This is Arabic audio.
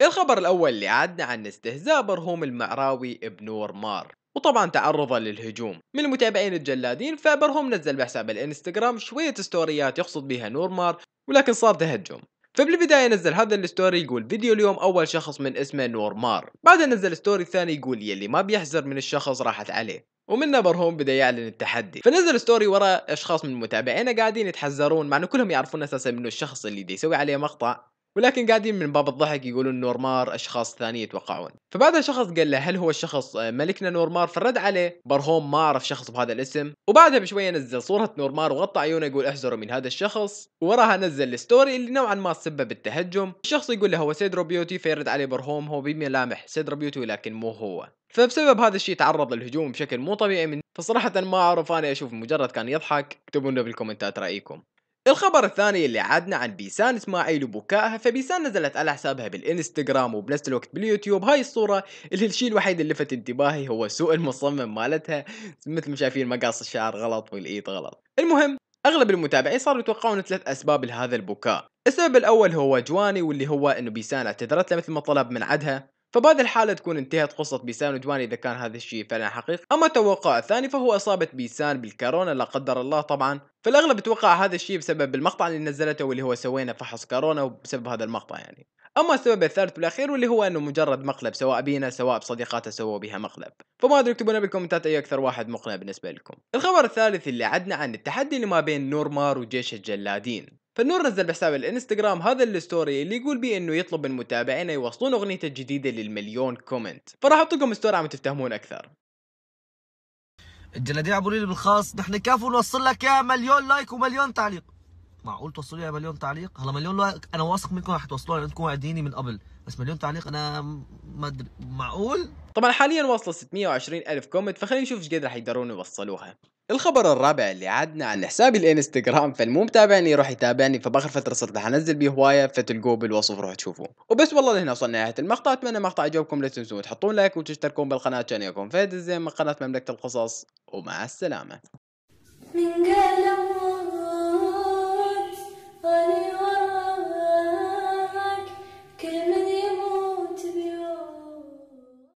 إيه الخبر الأول اللي عدنا عن استهزاء برهوم المعراوي بنور مار وطبعا تعرضا للهجوم من المتابعين الجلادين فبرهوم نزل بحساب الانستغرام شوية ستوريات يقصد بها نور مار ولكن صار تهجم فبالبداية نزل هذا الستوري يقول فيديو اليوم أول شخص من اسمه نور مار بعدها نزل ستوري ثاني يقول يلي ما بيحزر من الشخص راحت عليه ومنا برهوم بدا يعلن التحدي فنزل ستوري وراء اشخاص من متابعينا قاعدين يتحذرون مع انه كلهم يعرفون اساسا انه الشخص اللي دي يسوي عليه مقطع ولكن قاعدين من باب الضحك يقولون نورمار اشخاص ثانيه يتوقعون فبعدها شخص قال له هل هو الشخص ملكنا نورمار فرد عليه برهوم ما اعرف شخص بهذا الاسم وبعدها بشويه نزل صوره نورمار وغطى عيونه يقول احذروا من هذا الشخص وراها نزل الستوري اللي نوعا ما سبب التهجم الشخص يقول له هو سيدرو بيوتي فيرد عليه برهوم هو بملامح سيدرو بيوتي ولكن مو هو فبسبب هذا الشيء تعرض للهجوم بشكل مو طبيعي من فصراحة ما أعرف أنا أشوف مجرد كان يضحك اكتبوا لنا بالكومنتات رأيكم الخبر الثاني اللي عادنا عن بيسان اسماعيل وبكائها فبيسان نزلت على حسابها بالانستغرام وبنفس الوقت باليوتيوب هاي الصورة اللي الشيء الوحيد اللي لفت انتباهي هو سوء المصمم مالتها مثل ما شايفين مقاص الشعر غلط والايد غلط المهم اغلب المتابعين صاروا يتوقعون ثلاث اسباب لهذا البكاء السبب الاول هو جواني واللي هو انه بيسان اعتذرت له مثل ما طلب من عدها فبهذه الحالة تكون انتهت قصة بيسان وجوان إذا كان هذا الشيء فعلا حقيقي أما التوقع الثاني فهو إصابة بيسان بالكورونا لا قدر الله طبعا فالأغلب توقع هذا الشيء بسبب المقطع اللي نزلته واللي هو سوينا فحص كورونا وبسبب هذا المقطع يعني اما السبب الثالث بالاخير واللي هو انه مجرد مقلب سواء بينا سواء بصديقاته سووا بها مقلب فما ادري اكتبوا لنا بالكومنتات اي اكثر واحد مقنع بالنسبه لكم الخبر الثالث اللي عدنا عن التحدي اللي ما بين نورمار وجيش الجلادين فالنور نزل بحساب الانستغرام هذا الستوري اللي يقول بيه انه يطلب من متابعينه يوصلون اغنيته الجديده للمليون كومنت فراح احط لكم ستوري عم تفتهمون اكثر الجناديع ابو بالخاص نحن كافو نوصل لك يا مليون لايك ومليون تعليق معقول توصلوا لي مليون تعليق هلا مليون لايك انا واثق منكم رح توصلوا لي لانكم واعديني من قبل بس مليون تعليق انا ما ادري معقول طبعا حاليا واصله 620 الف كومنت فخلينا نشوف ايش قد رح يقدرون يوصلوها الخبر الرابع اللي عدنا عن حسابي الانستغرام فالمو متابعني يروح يتابعني فباخر فتره صرت رح انزل بيه هوايه فتلقوه بالوصف روح تشوفوه وبس والله لهنا وصلنا نهايه المقطع اتمنى المقطع عجبكم لا تنسون تحطون لايك وتشتركون بالقناه عشان يكون فهد زي من قناه مملكه القصص ومع السلامه